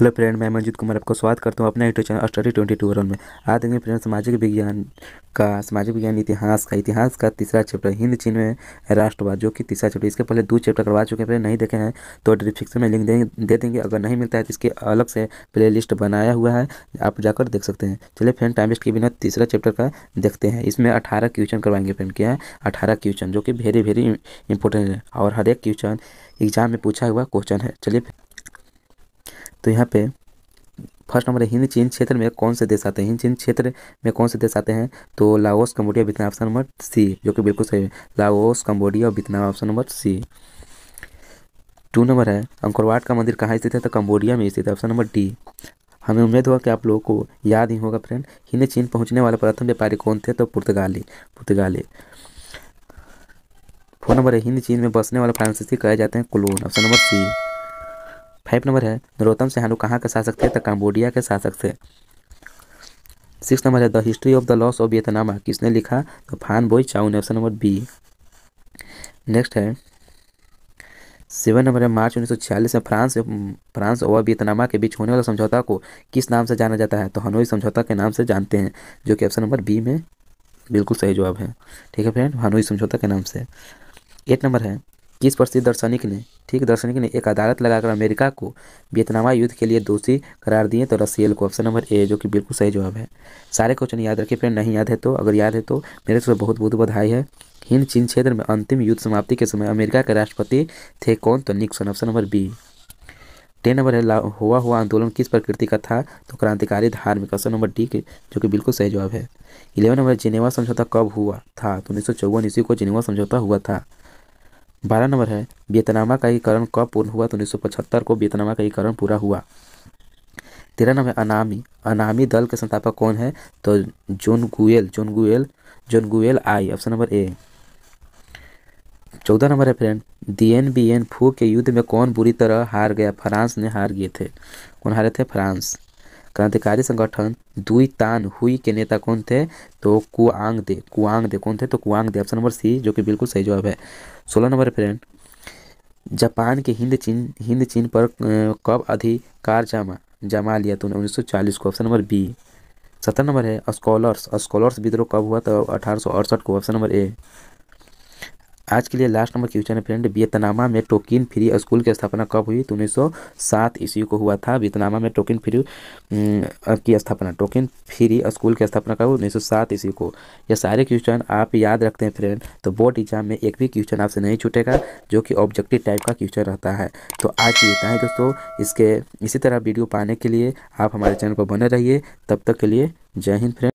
hello friend मैं मंजित कुमार आपको स्वागत करता हूँ अपने YouTube channel study twenty two में आज देखेंगे फ्रेंड सामाजिक विज्ञान का सामाजिक विज्ञान इतिहास का इतिहास का तीसरा चैप्टर हिंद चीन में राष्ट्रवाद जो कि तीसरा चैप्टर इसके पहले दो चैप्टर करवा चुके हैं नहीं देखे हैं तो डिस्क्रिप्शन में लिंक दे, दे देंगे अगर नहीं मिलता है तो इसके अलग से प्ले लिस्ट बनाया हुआ है आप जाकर देख सकते हैं चलिए फ्रेंड टाइम वेस्ट के बिना तीसरा चैप्टर का देखते हैं इसमें अठारह क्वेश्चन करवाएंगे फ्रेंड क्या है अठारह क्वेश्चन जो कि वेरी वेरी इंपॉर्टेंट है और हर एक क्वेश्चन एग्जाम में पूछा हुआ क्वेश्चन है चलिए तो यहाँ पे फर्स्ट नंबर है हिंद चीन क्षेत्र में कौन से देश आते हैं हिंद चीन क्षेत्र में कौन से देश आते हैं तो Laos Cambodia Vietnam option number C जो कि बिल्कुल सही है लाओस कम्बोडिया और Vietnam option number C two number है अंकुरवाट का मंदिर कहाँ स्थित है तो कम्बोडिया में स्थित है ऑप्शन नंबर डी हमें उम्मीद हुआ कि आप लोगों को याद ही होगा फ्रेंड हिंद चीन पहुंचने वाले प्रथम व्यापारी कौन थे तो पुर्तगाली पुर्तगाली फोन नंबर है हिंद चीन में बसने वाले फ्रांसीसी कहे जाते हैं colon option number C five number है नरोत्तम सहानू कहाँ के शासक थे तो कम्बोडिया के शासक थे सिक्स नंबर है the history of the Laos of Vietnam किसने लिखा तो Phan Boi Chau option number B next है सेवन नंबर है मार्च उन्नीस में फ्रांस फ्रांस और वियतनामा के बीच होने वाला समझौता को किस नाम से जाना जाता है तो हनोई समझौता के नाम से जानते हैं जो कि ऑप्शन नंबर बी में बिल्कुल सही जवाब है ठीक है फ्रेंड हनोई समझौता के नाम से एट नंबर है किस प्रसिद्ध दर्शनिक ने ठीक दर्शनिक ने एक अदालत लगाकर अमेरिका को वियतनामा युद्ध के लिए दोषी करार दिए तो रसियल को ऑप्शन नंबर ए जो कि बिल्कुल सही जवाब है सारे क्वेश्चन याद रखिए फ्रेंड नहीं याद है तो अगर याद है तो मेरे से बहुत बहुत बधाई है हिंद चीन क्षेत्र में अंतिम युद्ध समाप्ति के समय अमेरिका के राष्ट्रपति थे कौन तो Nixon option number B ten number है हुआ हुआ आंदोलन किस प्रकृति का था तो क्रांतिकारी धार्मिक ऑप्शन नंबर डी के जो कि बिल्कुल सही जवाब है इलेवन नंबर जिनेवा समझौता कब हुआ था तो उन्नीस सौ चौवन ईस्वी को जिनेवा समझौता हुआ था बारह नंबर है वियतनामा का एकीकरण कब पूर्ण हुआ तो उन्नीस को वियतनामा का एकीकरण पूरा हुआ तेरह नंबर अनामी अनामी दल के संस्थापक कौन है तो जोन गुएल जोन गुएल जोन गुएल आई ऑप्शन नंबर ए चौदह नंबर है French Dien Bien Phu के युद्ध में कौन बुरी तरह हार गया फ्रांस ने हार गए थे कौन हारे थे फ्रांस क्रांतिकारी संगठन दुई तान हुई के नेता कौन थे तो कुआंग दे कुआंग दे कौन थे तो कुआंग दे ऑप्शन नंबर सी जो कि बिल्कुल सही जवाब है सोलह नंबर फ्रेंड जापान के हिंद चीन हिंद चीन पर कब अधिकार जमा जमा लिया तो उन्नीस सौ चालीस को ऑप्शन नंबर बी सत्रह नंबर है स्कॉलर्स स्कॉलर्स विद्रोह कब हुआ तो अठारह को ऑप्शन नंबर ए आज के लिए लास्ट नंबर क्वेश्चन है फ्रेंड वियतनामा में टोकिन फ्री स्कूल की स्थापना कब हुई तो उन्नीस ईस्वी को हुआ था वियतनामा में टोकिन फ्री की स्थापना टोकिन फ्री स्कूल की स्थापना कब उन्नीस सौ ईस्वी को यह सारे क्वेश्चन आप याद रखते हैं फ्रेंड तो बोर्ड एग्जाम में एक भी क्वेश्चन आपसे नहीं छूटेगा जो कि ऑब्जेक्टिव टाइप का क्वेश्चन रहता है तो आज के इतना है दोस्तों इसके इसी तरह वीडियो पाने के लिए आप हमारे चैनल पर बने रहिए तब तक के लिए जय हिंद फ्रेंड